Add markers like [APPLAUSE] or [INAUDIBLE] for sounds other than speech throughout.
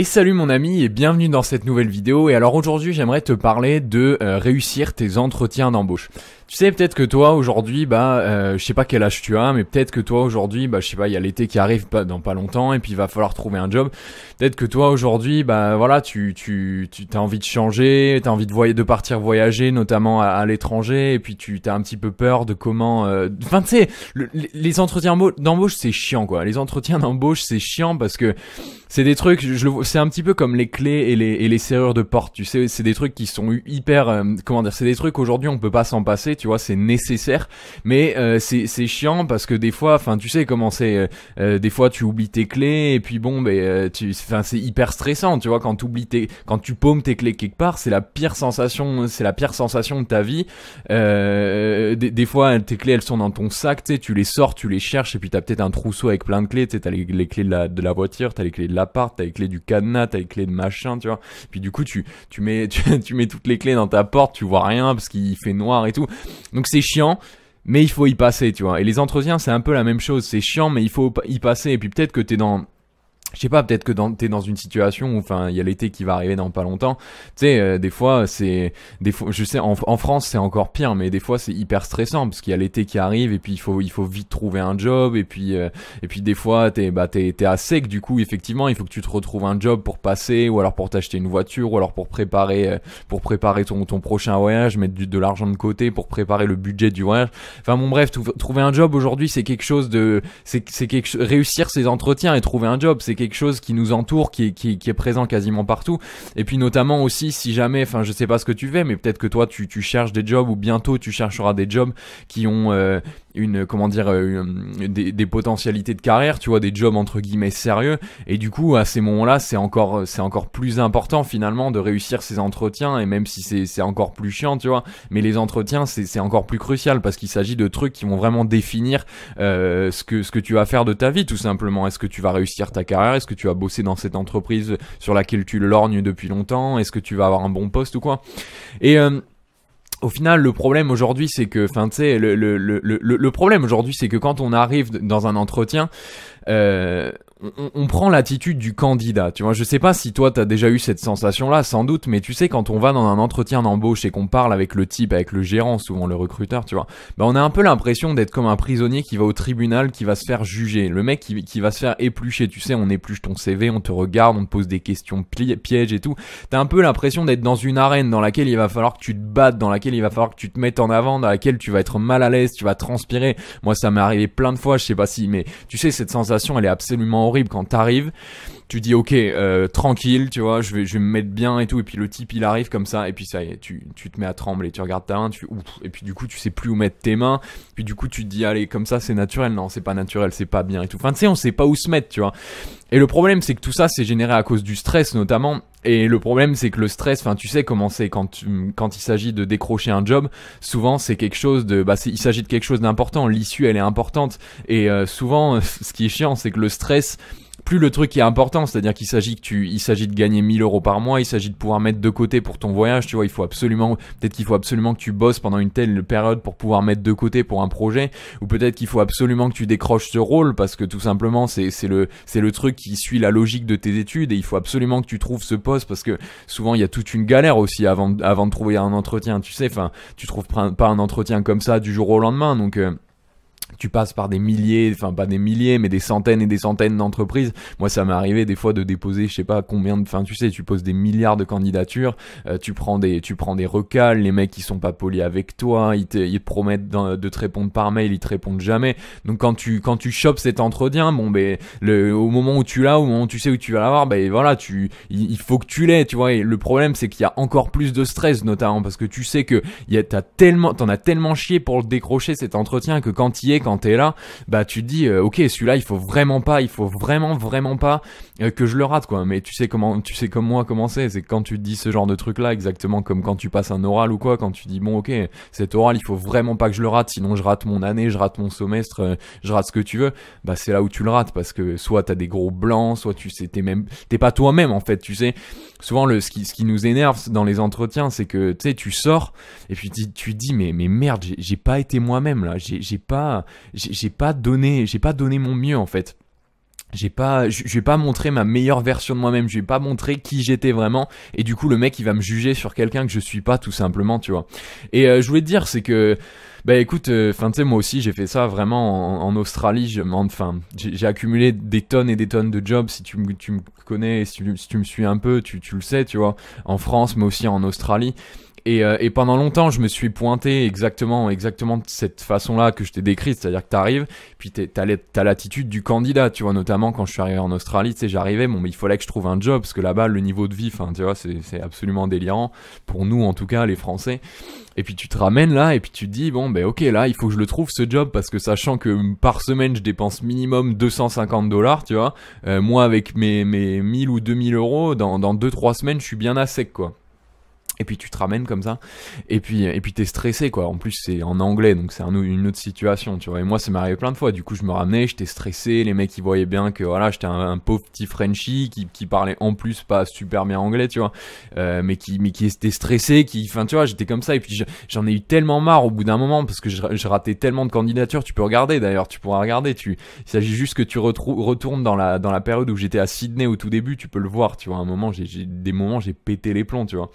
Et salut mon ami et bienvenue dans cette nouvelle vidéo. Et alors aujourd'hui j'aimerais te parler de euh, réussir tes entretiens d'embauche. Tu sais peut-être que toi aujourd'hui, bah euh, je sais pas quel âge tu as, mais peut-être que toi aujourd'hui, bah je sais pas, il y a l'été qui arrive pas dans pas longtemps et puis il va falloir trouver un job. Peut-être que toi aujourd'hui, bah voilà, tu tu tu as envie de changer, tu as envie de de partir voyager notamment à, l'étranger et puis tu as un petit peu peur de comment euh, enfin tu sais, les entretiens d'embauche c'est chiant quoi. Les entretiens d'embauche c'est chiant parce que c'est des trucs je le vois c'est un petit peu comme les clés et les, et serrures de porte, tu sais, c'est des trucs qui sont hyper, euh, comment dire, c'est des trucs aujourd'hui on peut pas s'en passer, tu vois, c'est nécessaire, mais euh, c'est chiant parce que des fois, enfin, tu sais comment c'est, euh, des fois tu oublies tes clés et puis bon, ben, tu, c'est hyper stressant, tu vois, quand tu oublies tes, quand tu paumes tes clés quelque part, c'est la pire sensation, c'est la pire sensation de ta vie. Des, fois, tes clés elles sont dans ton sac, tu tu les sors, tu les cherches et puis t'as peut-être un trousseau avec plein de clés, tu sais, t'as les, clés de la, de la voiture, t'as les clés de l'appart, t'as les clés du cadenas, t'as les clés de machin, tu vois. Puis du coup, tu, tu, mets, [LAUGHS] tu, mets toutes les clés dans ta porte, tu vois rien parce qu'il fait noir et tout. Donc c'est chiant mais il faut y passer, tu vois. Et les entretiens, c'est un peu la même chose. C'est chiant, mais il faut y passer. Et puis peut-être que t'es dans je sais pas, peut-être que dans, t'es dans une situation où, enfin, il y a l'été qui va arriver dans pas longtemps. Tu sais, euh, des fois, c'est, des fois, je sais, en, France, c'est encore pire, mais des fois, c'est hyper stressant parce qu'il y a l'été qui arrive et puis il faut, il faut vite trouver un job et puis, euh, et puis des fois, t'es, bah, t'es, t'es à sec. Du coup, effectivement, il faut que tu te retrouves un job pour passer ou alors pour t'acheter une voiture ou alors pour préparer, euh, pour préparer ton, ton prochain voyage, mettre du, de l'argent de côté pour préparer le budget du voyage. Enfin, bon, bref, trouver un job aujourd'hui, c'est quelque chose de, c'est, c'est quelque, réussir ses entretiens et trouver un job, c'est quelque chose qui nous entoure, qui est, présent quasiment partout. Et puis notamment aussi, si jamais, enfin je sais pas ce que tu fais, mais peut-être que toi tu, cherches des jobs ou bientôt tu chercheras des jobs qui ont... Euh, une comment dire euh, des, potentialités de carrière, tu vois, des jobs entre guillemets sérieux. Et du coup, à ces moments-là, c'est encore c'est encore plus important finalement de réussir ces entretiens. Et même si c'est encore plus chiant, tu vois, mais les entretiens c'est encore plus crucial parce qu'il s'agit de trucs qui vont vraiment définir euh, ce que ce que tu vas faire de ta vie tout simplement. Est-ce que tu vas réussir ta carrière Est-ce que tu vas bosser dans cette entreprise sur laquelle tu lorgnes depuis longtemps Est-ce que tu vas avoir un bon poste ou quoi Et euh, au final, le problème aujourd'hui, c'est que, enfin, tu sais, le, le, le, le, problème aujourd'hui, c'est que quand on arrive dans un entretien, euh, on, prend l'attitude du candidat. Tu vois, je sais pas si toi t'as déjà eu cette sensation-là, sans doute, mais tu sais quand on va dans un entretien d'embauche et qu'on parle avec le type, avec le gérant, souvent le recruteur, tu vois, bah on a un peu l'impression d'être comme un prisonnier qui va au tribunal, qui va se faire juger, le mec qui, qui va se faire éplucher. Tu sais, on épluche ton CV, on te regarde, on te pose des questions pièges et tout. T'as un peu l'impression d'être dans une arène dans laquelle il va falloir que tu te battes, dans laquelle il va falloir que tu te mettes en avant, dans laquelle tu vas être mal à l'aise, tu vas transpirer. Moi, ça m'est arrivé plein de fois. Je sais pas si, mais tu sais, cette sensation, elle est absolument horrible quand t'arrives tu dis ok euh, tranquille tu vois je vais je vais me mettre bien et tout et puis le type il arrive comme ça et puis ça y est tu, tu te mets à trembler tu regardes ta main tu et puis du coup tu sais plus où mettre tes mains puis du coup tu te dis allez comme ça c'est naturel non c'est pas naturel c'est pas bien et tout enfin tu sais on sait pas où se mettre tu vois et le problème c'est que tout ça c'est généré à cause du stress notamment et le problème, c'est que le stress, enfin, tu sais comment c'est quand, quand il s'agit de décrocher un job. Souvent, c'est quelque chose de, bah, il s'agit de quelque chose d'important. L'issue, elle est importante. Et euh, souvent, [LAUGHS] ce qui est chiant, c'est que le stress, plus le truc qui est important, c'est-à-dire qu'il s'agit que tu, il s'agit de gagner 1000 euros par mois, il s'agit de pouvoir mettre de côté pour ton voyage, tu vois, il faut absolument, peut-être qu'il faut absolument que tu bosses pendant une telle période pour pouvoir mettre de côté pour un projet, ou peut-être qu'il faut absolument que tu décroches ce rôle parce que tout simplement c'est, c'est le, c'est le truc qui suit la logique de tes études et il faut absolument que tu trouves ce poste parce que souvent il y a toute une galère aussi avant, avant de trouver un entretien, tu sais, enfin, tu trouves pas un entretien comme ça du jour au lendemain, donc, euh, tu passes par des milliers, enfin pas des milliers, mais des centaines et des centaines d'entreprises. Moi, ça m'est arrivé des fois de déposer, je sais pas combien de, enfin tu sais, tu poses des milliards de candidatures, euh, tu prends des, tu prends des recals, les mecs ils sont pas polis avec toi, ils te, ils promettent de te répondre par mail, ils te répondent jamais. Donc quand tu, quand tu chopes cet entretien, bon ben le, au moment où tu l'as, au moment où tu sais où tu vas l'avoir, ben voilà, tu, il, faut que tu l'aies, tu vois. Et le problème c'est qu'il y a encore plus de stress notamment parce que tu sais que y a, tellement, t'en as tellement chié pour le décrocher cet entretien que quand il est quand t'es là, bah tu te dis, euh, ok, celui-là, il faut vraiment pas, il faut vraiment, vraiment pas euh, que je le rate, quoi. Mais tu sais comment, tu sais comme moi comment c'est, c'est quand tu te dis ce genre de truc-là, exactement comme quand tu passes un oral ou quoi, quand tu dis, bon, ok, cet oral, il faut vraiment pas que je le rate, sinon je rate mon année, je rate mon semestre, euh, je rate ce que tu veux, bah c'est là où tu le rates, parce que soit t'as des gros blancs, soit tu sais, t'es même, t'es pas toi-même, en fait, tu sais. Souvent, le, ce qui, nous énerve dans les entretiens, c'est que, tu sais, tu sors, et puis tu, tu dis, mais, mais merde, j'ai pas été moi-même là, j'ai pas, j'ai pas donné, j'ai pas donné mon mieux en fait j'ai pas je pas montré ma meilleure version de moi-même, je vais pas montré qui j'étais vraiment et du coup le mec il va me juger sur quelqu'un que je suis pas tout simplement, tu vois. Et euh, je voulais te dire c'est que bah écoute, euh, enfin tu sais moi aussi j'ai fait ça vraiment en, Australie, je enfin j'ai accumulé des tonnes et des tonnes de jobs si tu me tu me connais si tu, si tu me suis un peu, tu tu le sais, tu vois, en France mais aussi en Australie. Euh, et, pendant longtemps, je me suis pointé exactement, exactement de cette façon-là que je t'ai décrite, c'est-à-dire que tu arrives, puis t'as l'attitude du candidat, tu vois, notamment quand je suis arrivé en Australie, tu sais, j'arrivais, bon, mais il fallait que je trouve un job, parce que là-bas, le niveau de vie, enfin, tu vois, c'est absolument délirant, pour nous, en tout cas, les Français. Et puis tu te ramènes là, et puis tu te dis, bon, ben ok, là, il faut que je le trouve, ce job, parce que sachant que par semaine, je dépense minimum 250 dollars, tu vois, euh, moi, avec mes, mes 1000 ou 2000 euros, dans, dans 2-3 semaines, je suis bien à sec, quoi. Et puis tu te ramènes comme ça, et puis et puis t'es stressé quoi. En plus c'est en anglais donc c'est une autre situation, tu vois. Et moi m'est arrivé plein de fois. Du coup je me ramenais, j'étais stressé, les mecs ils voyaient bien que voilà j'étais un, pauvre petit Frenchie qui, parlait en plus pas super bien anglais, tu vois, euh, mais qui mais qui était stressé, qui, enfin tu vois j'étais comme ça et puis j'en ai eu tellement marre au bout d'un moment parce que je, raté tellement de candidatures. Tu peux regarder d'ailleurs, tu pourras regarder. Tu il s'agit juste que tu retournes dans la dans la période où j'étais à Sydney au tout début, tu peux le voir, tu vois. À un moment j'ai des moments j'ai pété les plombs, tu vois.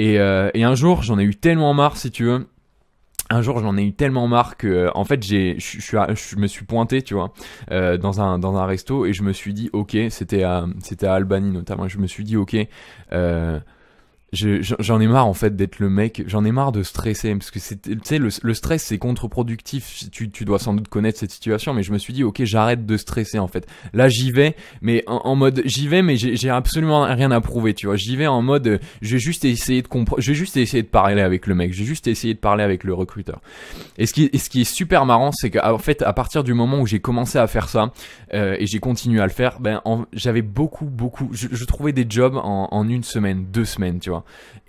Euh, et, un jour, j'en ai eu tellement marre, si tu veux. Un jour, j'en ai eu tellement marre que, euh, en fait, j'ai, je, me suis pointé, tu vois, euh, dans un dans un resto et je me suis dit, ok, c'était à c'était Albanie notamment. Je me suis dit, ok. Euh, j'en ai marre en fait d'être le mec, j'en ai marre de stresser parce que c'est tu sais le, stress c'est contre-productif, tu, tu dois sans doute connaître cette situation mais je me suis dit OK, j'arrête de stresser en fait. Là, j'y vais mais en, mode j'y vais mais j'ai absolument rien à prouver, tu vois. J'y vais en mode je vais juste essayer de comprendre, je vais juste essayer de parler avec le mec, je vais juste essayer de parler avec le recruteur. Et ce qui est, ce qui est super marrant, c'est qu'en fait à partir du moment où j'ai commencé à faire ça euh, et j'ai continué à le faire, ben j'avais beaucoup beaucoup je, trouvais des jobs en une semaine, deux semaines, tu vois.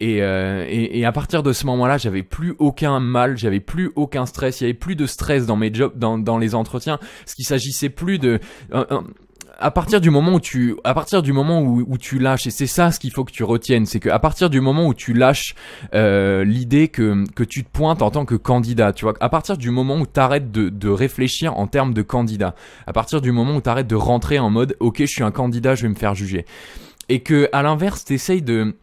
Euh, et, à partir de ce moment-là, j'avais plus aucun mal, j'avais plus aucun stress, il y avait plus de stress dans mes jobs, dans, les entretiens, ce qu'il s'agissait plus de... à partir du moment où tu, à partir du moment où, tu lâches, et c'est ça ce qu'il faut que tu retiennes, c'est que à partir du moment où tu lâches euh, l'idée que tu te pointes en tant que candidat, tu vois, à partir du moment où tu arrêtes de réfléchir en termes de candidat, à partir du moment où tu arrêtes de rentrer en mode, ok, je suis un candidat, je vais me faire juger, et que à l'inverse tu essayes de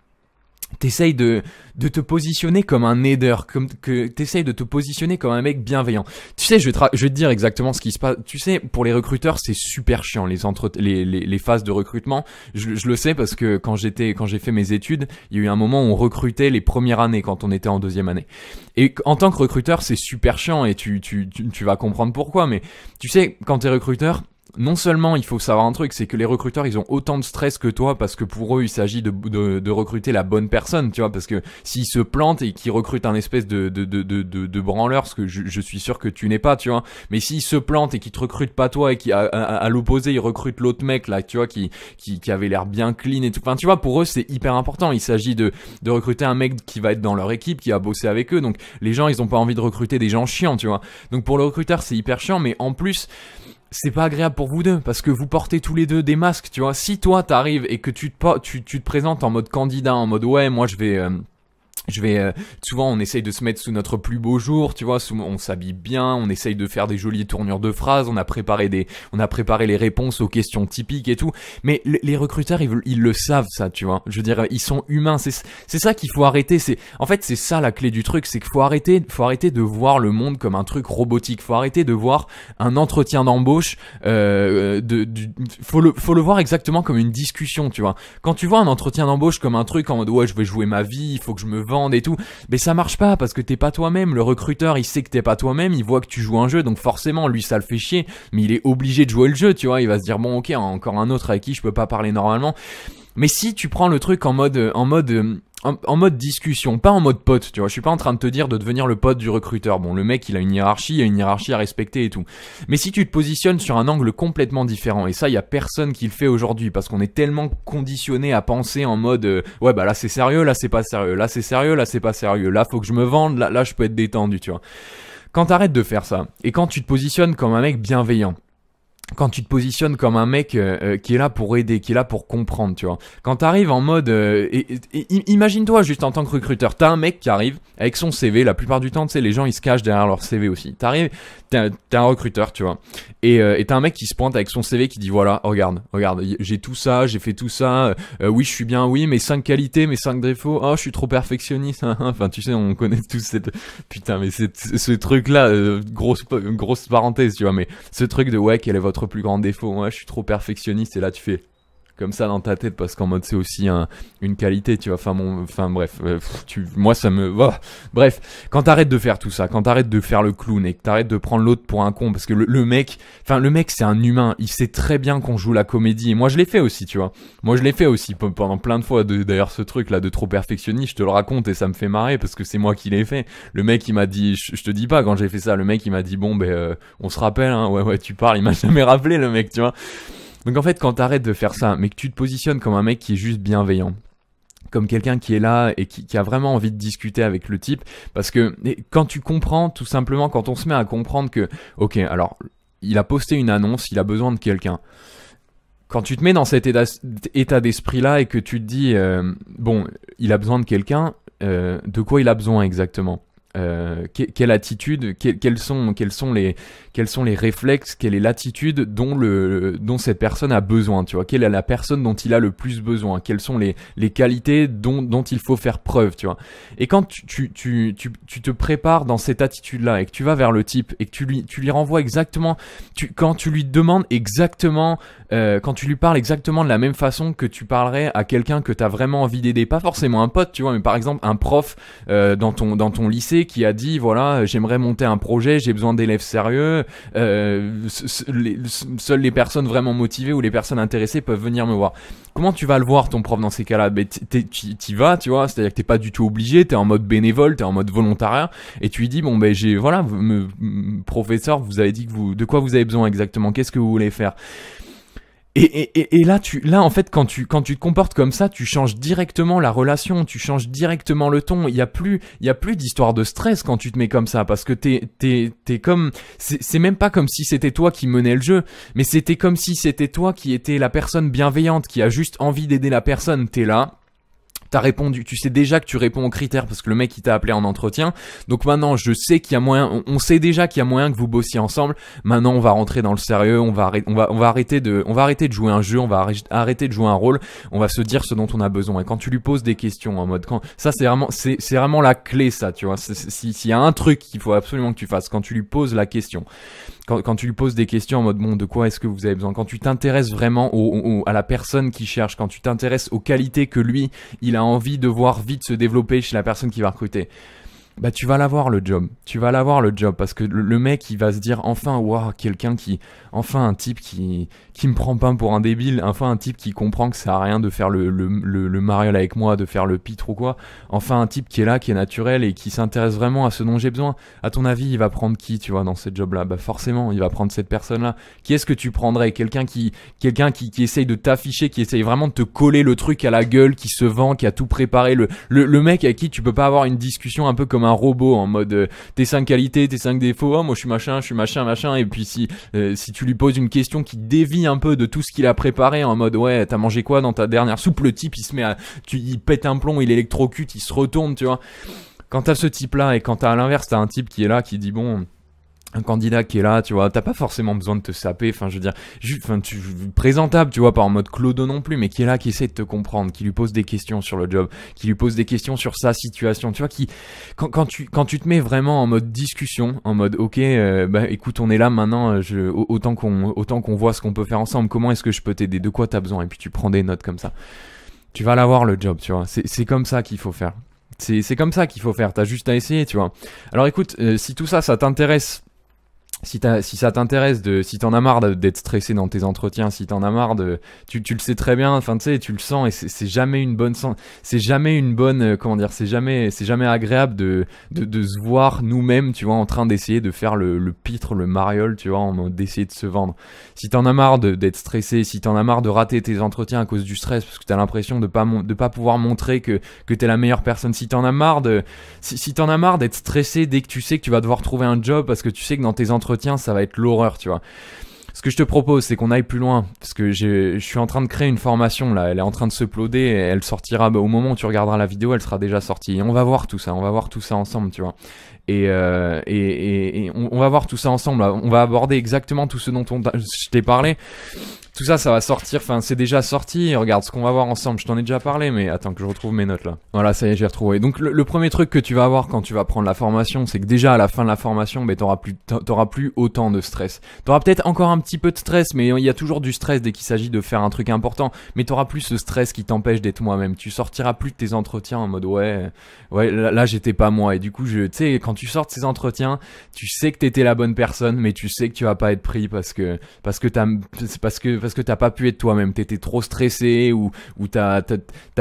T'essayes de, de te positionner comme un aider, comme que t'essayes de te positionner comme un mec bienveillant. Tu sais, je vais te, je vais te dire exactement ce qui se passe. Tu sais, pour les recruteurs, c'est super chiant les, entre les, les, phases de recrutement. Je, le sais parce que quand j'étais quand j'ai fait mes études, il y a eu un moment où on recrutait les premières années quand on était en deuxième année. Et en tant que recruteur, c'est super chiant et tu, tu, tu, tu vas comprendre pourquoi. Mais tu sais, quand t'es recruteur, non seulement il faut savoir un truc, c'est que les recruteurs ils ont autant de stress que toi parce que pour eux il s'agit de, de, recruter la bonne personne, tu vois, parce que s'ils se plantent et qu'ils recrutent un espèce de, de, de, de, branleur, ce que je, suis sûr que tu n'es pas, tu vois, mais s'ils se plantent et qu'ils te recrutent pas toi et qu'à à, l'opposé ils recrutent l'autre mec là, tu vois, qui, qui, qui avait l'air bien clean et tout, enfin tu vois, pour eux c'est hyper important, il s'agit de, de recruter un mec qui va être dans leur équipe, qui va bosser avec eux, donc les gens ils ont pas envie de recruter des gens chiants, tu vois, donc pour le recruteur c'est hyper chiant, mais en plus c'est pas agréable pour vous deux parce que vous portez tous les deux des masques, tu vois. Si toi t'arrives et que tu te, présentes en mode candidat, en mode ouais, moi je vais. Euh, je vais euh, souvent on essaye de se mettre sous notre plus beau jour, tu vois, sous, on s'habille bien, on essaye de faire des jolies tournures de phrases, on a préparé des, on a préparé les réponses aux questions typiques et tout, mais les recruteurs ils, le savent ça, tu vois, je veux dire ils sont humains, c'est c'est ça qu'il faut arrêter, c'est en fait c'est ça la clé du truc, c'est qu'il faut arrêter, faut arrêter de voir le monde comme un truc robotique, faut arrêter de voir un entretien d'embauche, euh, euh de, faut le faut le voir exactement comme une discussion, tu vois, quand tu vois un entretien d'embauche comme un truc en mode ouais je vais jouer ma vie, il faut que je me et tout. Mais ça marche pas parce que t'es pas toi-même. Le recruteur, il sait que t'es pas toi-même, il voit que tu joues un jeu, donc forcément, lui, ça le fait chier. Mais il est obligé de jouer le jeu, tu vois. Il va se dire, bon, ok, encore un autre avec qui je peux pas parler normalement. Mais si tu prends le truc en mode, en mode, en, mode discussion, pas en mode pote, tu vois. Je suis pas en train de te dire de devenir le pote du recruteur. Bon, le mec, il a une hiérarchie, il a une hiérarchie à respecter et tout. Mais si tu te positionnes sur un angle complètement différent, et ça, il y a personne qui le fait aujourd'hui parce qu'on est tellement conditionné à penser en mode, euh, ouais, bah là c'est sérieux, là c'est pas sérieux, là c'est sérieux, là c'est pas sérieux, là faut que je me vende, là, là je peux être détendu, tu vois. Quand t'arrêtes de faire ça, et quand tu te positionnes comme un mec bienveillant, quand tu te positionnes comme un mec euh, euh, qui est là pour aider, qui est là pour comprendre, tu vois. Quand t'arrives en mode, euh, imagine-toi juste en tant que recruteur, t'as un mec qui arrive avec son CV. La plupart du temps, tu sais, les gens ils se cachent derrière leur CV aussi. T'arrives, t'es un, un recruteur, tu vois, et euh, t'as un mec qui se pointe avec son CV qui dit voilà, regarde, regarde, j'ai tout ça, j'ai fait tout ça. oui, je suis bien, oui, mais cinq qualités, mais cinq défauts. Oh, je suis trop perfectionniste. Hein, hein. enfin, tu sais, on connaît [LAUGHS] tous cette putain, mais c'est ce truc là, grosse grosse parenthèse, tu vois, mais ce truc de ouais, quel est votre plus grand défaut. Moi, je suis trop perfectionniste et là, tu fais comme ça dans ta tête parce qu'en mode c'est aussi un, une qualité, tu vois. Enfin, enfin bref, euh, tu, moi ça me. Oh, bref, quand t'arrêtes de faire tout ça, quand t'arrêtes de faire le clown et que t'arrêtes de prendre l'autre pour un con, parce que le, mec, enfin le mec c'est un humain, il sait très bien qu'on joue la comédie. Et moi je l'ai fait aussi, tu vois. Moi je l'ai fait aussi pendant plein de fois. D'ailleurs ce truc là de trop perfectionniste, je te le raconte et ça me fait marrer parce que c'est moi qui l'ai fait. Le mec il m'a dit, je, te dis pas quand j'ai fait ça, le mec il m'a dit bon ben euh, on se rappelle, hein. ouais ouais tu parles, il m'a [LAUGHS] jamais rappelé le mec, tu vois. Donc en fait, quand t'arrêtes de faire ça, mais que tu te positionnes comme un mec qui est juste bienveillant, comme quelqu'un qui est là et qui, a vraiment envie de discuter avec le type, parce que quand tu comprends, tout simplement, quand on se met à comprendre que, ok, alors, il a posté une annonce, il a besoin de quelqu'un. Quand tu te mets dans cet état d'esprit-là et que tu te dis, euh, bon, il a besoin de quelqu'un, euh, de quoi il a besoin exactement euh, quelle attitude, quels, sont, quels, sont les, quels sont les réflexes, quelle est l'attitude dont, le, dont cette personne a besoin, tu vois, quelle est la personne dont il a le plus besoin, quelles sont les, qualités dont, il faut faire preuve, tu vois. Et quand tu, te prépares dans cette attitude-là et que tu vas vers le type et que tu lui, tu lui renvoies exactement, quand tu lui demandes exactement, euh, quand tu lui parles exactement de la même façon que tu parlerais à quelqu'un que tu as vraiment envie d'aider, pas forcément un pote, tu vois, mais par exemple un prof euh, dans, ton, dans ton lycée qui a dit voilà, j'aimerais monter un projet, j'ai besoin d'élèves sérieux, euh, seules les personnes vraiment motivées ou les personnes intéressées peuvent venir me voir. Comment tu vas le voir ton prof dans ces cas-là ben, T'y vas, tu vois, c'est-à-dire que t'es pas du tout obligé, t'es en mode bénévole, t'es en mode volontariat, et tu lui dis bon ben j'ai voilà, professeur, vous avez dit que vous, de quoi vous avez besoin exactement, qu'est-ce que vous voulez faire et, là, tu, là, en fait, quand tu, quand tu te comportes comme ça, tu changes directement la relation, tu changes directement le ton. Il y a plus, il y a plus d'histoire de stress quand tu te mets comme ça, parce que t'es, t'es, comme, c'est même pas comme si c'était toi qui menais le jeu, mais c'était comme si c'était toi qui étais la personne bienveillante, qui a juste envie d'aider la personne. T'es là, répondu, tu sais déjà que tu réponds aux critères parce que le mec il t'a appelé en entretien. Donc maintenant, je sais qu'il y a moyen, on sait déjà qu'il y a moyen que vous bossiez ensemble. Maintenant, on va rentrer dans le sérieux, on va, on va, on va arrêter de, on va arrêter de jouer un jeu, on va arrêter de jouer un rôle, on va se dire ce dont on a besoin. Et quand tu lui poses des questions en mode, ça c'est vraiment, c'est, vraiment la clé ça, tu vois. S'il y a un truc qu'il faut absolument que tu fasses quand tu lui poses la question, quand, tu lui poses des questions en mode bon de quoi est-ce que vous avez besoin quand tu t'intéresses vraiment au, à la personne qui cherche quand tu t'intéresses aux qualités que lui il a envie de voir vite se développer chez la personne qui va recruter bah tu vas l'avoir le job. Tu vas l'avoir le job parce que le, mec il va se dire enfin waouh quelqu'un qui enfin un type qui qui me prend pas pour un débile, enfin un type qui comprend que ça a rien de faire le le, le, avec moi, de faire le pitre ou quoi. Enfin un type qui est là, qui est naturel et qui s'intéresse vraiment à ce dont j'ai besoin. À ton avis, il va prendre qui tu vois dans ce job là Bah forcément, il va prendre cette personne là. Qui est-ce que tu prendrais Quelqu'un qui quelqu'un qui qui essaye de t'afficher, qui essaye vraiment de te coller le truc à la gueule, qui se vend, qui a tout préparé le le, le mec à qui tu peux pas avoir une discussion un peu comme un robot en mode euh, tes 5 qualités, tes 5 défauts, oh, moi je suis machin, je suis machin, machin. Et puis si, euh, si tu lui poses une question qui dévie un peu de tout ce qu'il a préparé en mode ouais, t'as mangé quoi dans ta dernière soupe, le type il se met à. Tu, il pète un plomb, il électrocute, il se retourne, tu vois. Quand t'as ce type là et quand t'as à l'inverse, t'as un type qui est là qui dit bon un candidat qui est là, tu vois, t'as pas forcément besoin de te saper, enfin je veux dire, enfin tu présentable, tu vois, pas en mode clodo non plus, mais qui est là, qui essaie de te comprendre, qui lui pose des questions sur le job, qui lui pose des questions sur sa situation, tu vois, qui quand, quand tu quand tu te mets vraiment en mode discussion, en mode ok, euh, bah écoute, on est là maintenant, euh, je, autant qu'on autant qu'on voit ce qu'on peut faire ensemble, comment est-ce que je peux t'aider, de quoi t'as besoin, et puis tu prends des notes comme ça, tu vas l'avoir le job, tu vois, c'est comme ça qu'il faut faire. C'est comme ça qu'il faut faire, t'as juste à essayer, tu vois. Alors écoute, euh, si tout ça, ça t'intéresse, si, ça t'intéresse, de, si t'en as marre d'être stressé dans tes entretiens, si t'en as marre de, tu, le sais très bien, enfin tu sais, tu le sens et c'est jamais une bonne, c'est jamais une bonne, euh, comment dire, c'est jamais, c'est jamais agréable de, de, se voir nous-mêmes, tu vois, en train d'essayer de faire le, pitre, le mariole, tu vois, en d'essayer de se vendre. Si t'en as marre d'être stressé, si t'en as marre de rater tes entretiens à cause du stress, parce que t'as l'impression de pas, de pas pouvoir montrer que, que t'es la meilleure personne, si t'en as marre de, si, si t'en as marre d'être stressé dès que tu sais que tu vas devoir trouver un job parce que tu sais que dans tes entretiens Tiens, ça va être l'horreur, tu vois. Ce que je te propose, c'est qu'on aille plus loin, parce que je suis en train de créer une formation, là, elle est en train de se ploder, elle sortira, bah, au moment où tu regarderas la vidéo, elle sera déjà sortie. on va voir tout ça, on va voir tout ça ensemble, tu vois. Euh, et, et, et, on, va voir tout ça ensemble. On va aborder exactement tout ce dont on je t'ai parlé. Tout ça, ça va sortir. Enfin, c'est déjà sorti. Regarde ce qu'on va voir ensemble. Je t'en ai déjà parlé, mais attends que je retrouve mes notes là. Voilà, ça y est, j'ai retrouvé. Donc, le, premier truc que tu vas avoir quand tu vas prendre la formation, c'est que déjà à la fin de la formation, tu ben, t'auras plus, t'auras plus autant de stress. T'auras peut-être encore un petit peu de stress, mais il y a toujours du stress dès qu'il s'agit de faire un truc important. Mais t'auras plus ce stress qui t'empêche d'être moi-même. Tu sortiras plus de tes entretiens en mode ouais, ouais, là, j'étais pas moi. Et du coup, je, tu sais, quand tu sors de ces entretiens, tu sais que t'étais la bonne personne, mais tu sais que tu vas pas être pris parce que parce que t'as parce que parce que t'as pas pu être toi-même. T'étais trop stressé ou ou t'as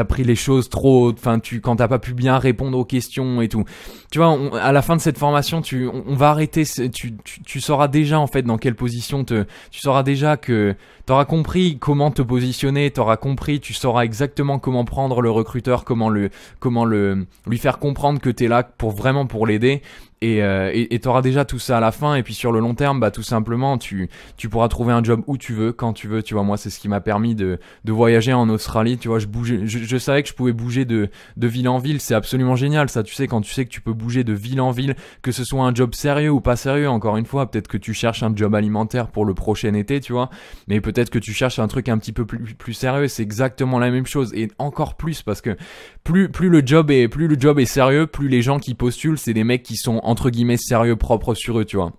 pris les choses trop. Enfin, tu quand t'as pas pu bien répondre aux questions et tout. Tu vois, à la fin de cette formation, tu on, va arrêter. Tu, tu, tu sauras déjà en fait dans quelle position te. Tu sauras déjà que T'auras compris comment te positionner, t'auras compris, tu sauras exactement comment prendre le recruteur, comment le, comment le, lui faire comprendre que t'es là pour vraiment pour l'aider. Euh, et t'auras déjà tout ça à la fin et puis sur le long terme bah tout simplement tu tu pourras trouver un job où tu veux quand tu veux tu vois moi c'est ce qui m'a permis de voyager en Australie tu vois je je, savais que je pouvais bouger de de ville en ville c'est absolument génial ça tu sais quand tu sais que tu peux bouger de ville en ville que ce soit un job sérieux ou pas sérieux encore une fois peut-être que tu cherches un job alimentaire pour le prochain été tu vois mais peut-être que tu cherches un truc un petit peu plus sérieux c'est exactement la même chose et encore plus parce que plus plus le job est plus le job est sérieux plus les gens qui postulent c'est des mecs qui sont en entre guillemets sérieux propre sur eux, tu vois.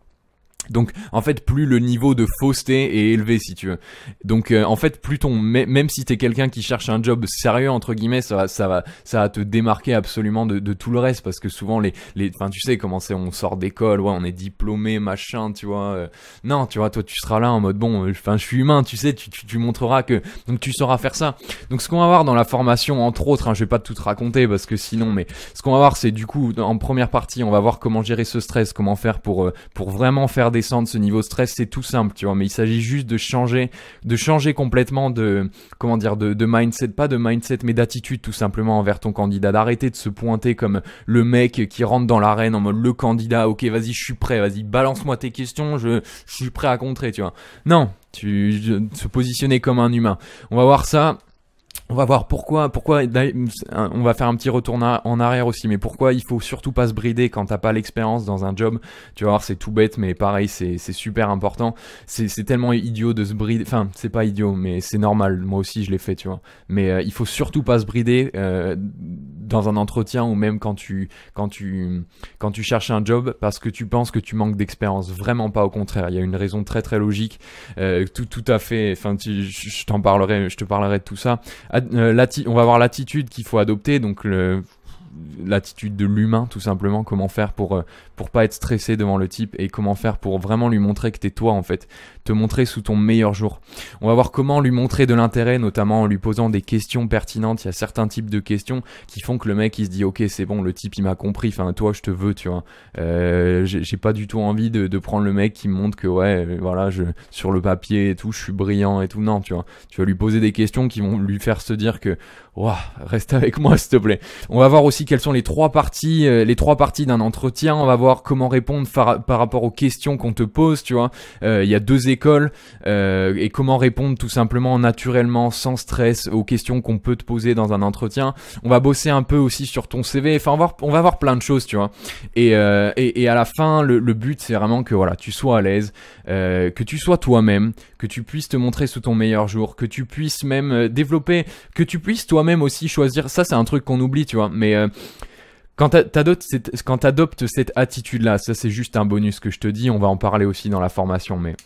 Donc en fait plus le niveau de fausseté est élevé si tu veux. Donc euh, en fait plus ton même si t'es quelqu'un qui cherche un job sérieux entre guillemets ça va ça va ça va te démarquer absolument de, tout le reste parce que souvent les les enfin tu sais comment c'est on sort d'école ouais on est diplômé machin tu vois euh. non tu vois toi tu seras là en mode bon euh, enfin je suis humain tu sais tu, tu, montreras que donc tu sauras faire ça. Donc ce qu'on va voir dans la formation entre autres hein, je vais pas tout te raconter parce que sinon mais ce qu'on va voir c'est du coup en première partie on va voir comment gérer ce stress comment faire pour pour vraiment faire descendre ce niveau stress, c'est tout simple, tu vois. Mais il s'agit juste de changer, de changer complètement de, comment dire, de, mindset, pas de mindset, mais d'attitude tout simplement envers ton candidat. D'arrêter de se pointer comme le mec qui rentre dans l'arène en mode le candidat, ok, vas-y, je suis prêt, vas-y, balance-moi tes questions, je, je suis prêt à contrer, tu vois. Non, tu, se positionner comme un humain. On va voir ça on va voir pourquoi, pourquoi, on va faire un petit retour en arrière aussi, mais pourquoi il faut surtout pas se brider quand t'as pas l'expérience dans un job. Tu vas voir, c'est tout bête, mais pareil, c'est super important. C'est tellement idiot de se brider, enfin, c'est pas idiot, mais c'est normal. Moi aussi, je l'ai fait, tu vois. Mais euh, il faut surtout pas se brider euh, dans un entretien ou même quand tu, quand tu, quand tu cherches un job parce que tu penses que tu manques d'expérience. Vraiment pas, au contraire. Il y a une raison très très logique, euh, tout, tout à fait, enfin, je t'en parlerai, je te parlerai de tout ça euh, on va voir l'attitude qu'il faut adopter, donc l'attitude de l'humain tout simplement, comment faire pour, euh, pour pas être stressé devant le type et comment faire pour vraiment lui montrer que t'es toi en fait, te montrer sous ton meilleur jour. On va voir comment lui montrer de l'intérêt, notamment en lui posant des questions pertinentes. Il y a certains types de questions qui font que le mec il se dit ok c'est bon, le type il m'a compris, enfin toi je te veux, tu vois. Euh, j'ai pas du tout envie de, prendre le mec qui me montre que ouais euh, voilà je sur le papier et tout je suis brillant et tout. Non tu vois, tu vas lui poser des questions qui vont lui faire se dire que Wow, reste avec moi s'il te plaît. On va voir aussi quelles sont les trois parties, euh, les trois parties d'un entretien. On va comment répondre par, rapport aux questions qu'on te pose, tu vois. Euh, il y a deux écoles euh, et comment répondre tout simplement naturellement, sans stress, aux questions qu'on peut te poser dans un entretien. On va bosser un peu aussi sur ton CV. Enfin, on va, voir plein de choses, tu vois. Euh, et, à la fin, le, le but, c'est vraiment que voilà, tu sois à l'aise, que tu sois toi-même, que tu puisses te montrer sous ton meilleur jour, que tu puisses même développer, que tu puisses toi-même aussi choisir. Ça, c'est un truc qu'on oublie, tu vois. Mais quand t'adoptes cette, cette attitude-là, ça c'est juste un bonus que je te dis, on va en parler aussi dans la formation, mais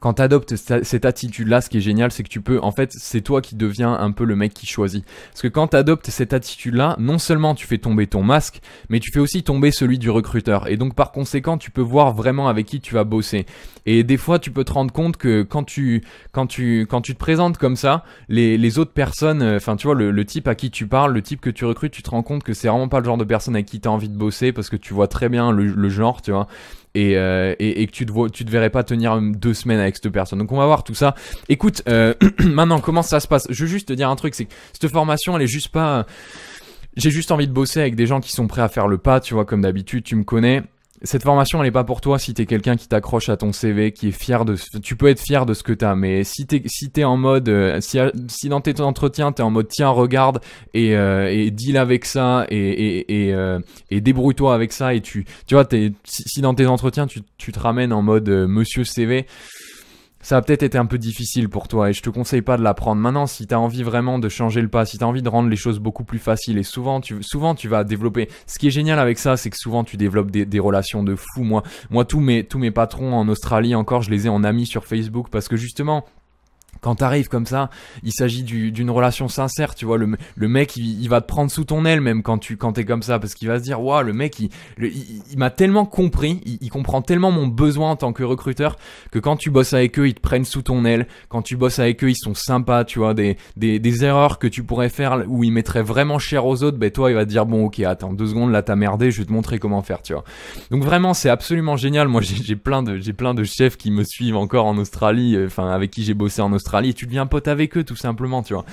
quand tu adoptes cette attitude-là, ce qui est génial, c'est que tu peux, en fait, c'est toi qui deviens un peu le mec qui choisit. Parce que quand tu adoptes cette attitude-là, non seulement tu fais tomber ton masque, mais tu fais aussi tomber celui du recruteur. Et donc, par conséquent, tu peux voir vraiment avec qui tu vas bosser. Et des fois, tu peux te rendre compte que quand tu, quand tu, quand tu te présentes comme ça, les, autres personnes, euh, enfin, tu vois, le, type à qui tu parles, le type que tu recrutes, tu te rends compte que c'est vraiment pas le genre de personne avec qui tu as envie de bosser parce que tu vois très bien le, le genre, tu vois. Euh, et, et, que tu te, vois, tu te verrais pas tenir deux semaines avec cette personne. Donc on va voir tout ça. Écoute, euh, [CLEARS THROAT] maintenant comment ça se passe Je veux juste te dire un truc, c'est que cette formation elle est juste pas j'ai juste envie de bosser avec des gens qui sont prêts à faire le pas, tu vois, comme d'habitude, tu me connais cette formation, elle n'est pas pour toi si t'es quelqu'un qui t'accroche à ton CV, qui est fier de. Tu peux être fier de ce que t'as, mais si t'es si t'es en mode, euh, si, si, dans tes entretiens t'es en mode tiens regarde et, euh, et deal avec ça et et, euh, et, débrouille-toi avec ça et tu tu vois si, si, dans tes entretiens tu, tu te ramènes en mode Monsieur CV, ça a peut-être été un peu difficile pour toi et je te conseille pas de la prendre. Maintenant, si t'as envie vraiment de changer le pas, si t'as envie de rendre les choses beaucoup plus faciles et souvent tu, souvent tu vas développer. Ce qui est génial avec ça, c'est que souvent tu développes des, des, relations de fou. Moi, moi tous, mes, tous mes patrons en Australie encore, je les ai en amis sur Facebook parce que justement, quand t'arrives comme ça, il s'agit d'une relation sincère, tu vois. Le, mec, il, va te prendre sous ton aile même quand tu quand t'es comme ça, parce qu'il va se dire, waouh, le mec, il, m'a tellement compris, il, comprend tellement mon besoin en tant que recruteur que quand tu bosses avec eux, ils te prennent sous ton aile. Quand tu bosses avec eux, ils sont sympas, tu vois. Des, erreurs que tu pourrais faire où ils mettraient vraiment cher aux autres, ben toi, il va te dire, bon, ok, attends, deux secondes, là, t'as merdé, je vais te montrer comment faire, tu vois. Donc vraiment, c'est absolument génial. Moi, j'ai plein de j'ai plein de chefs qui me suivent encore en Australie, euh, enfin avec qui j'ai bossé en Australie tu deviens pote avec eux tout simplement, tu vois.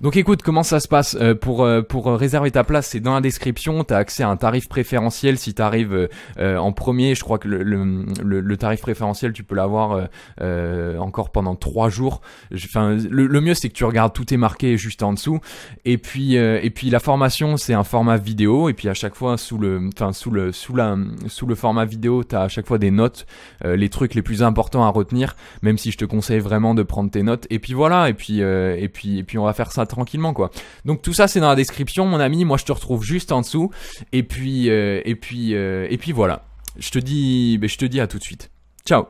Donc écoute, comment ça se passe euh, pour, euh, pour euh, réserver ta place, c'est dans la description, tu as accès à un tarif préférentiel si tu arrives en premier, je crois que le, tarif préférentiel, tu peux l'avoir encore pendant trois jours. Enfin, le, mieux c'est que tu regardes, tout est marqué juste en dessous. Et puis, et puis la formation, c'est un format vidéo, et puis à chaque fois sous le, enfin, sous le, sous la, sous le format vidéo, tu as à chaque fois des notes, les trucs les plus importants à retenir, même si je te conseille vraiment de prendre tes notes et puis voilà et puis euh, et puis et puis on va faire ça tranquillement quoi. Donc tout ça c'est dans la description mon ami, moi je te retrouve juste en dessous et puis euh, et puis euh, et puis voilà. Je te dis ben, je te dis à tout de suite. Ciao.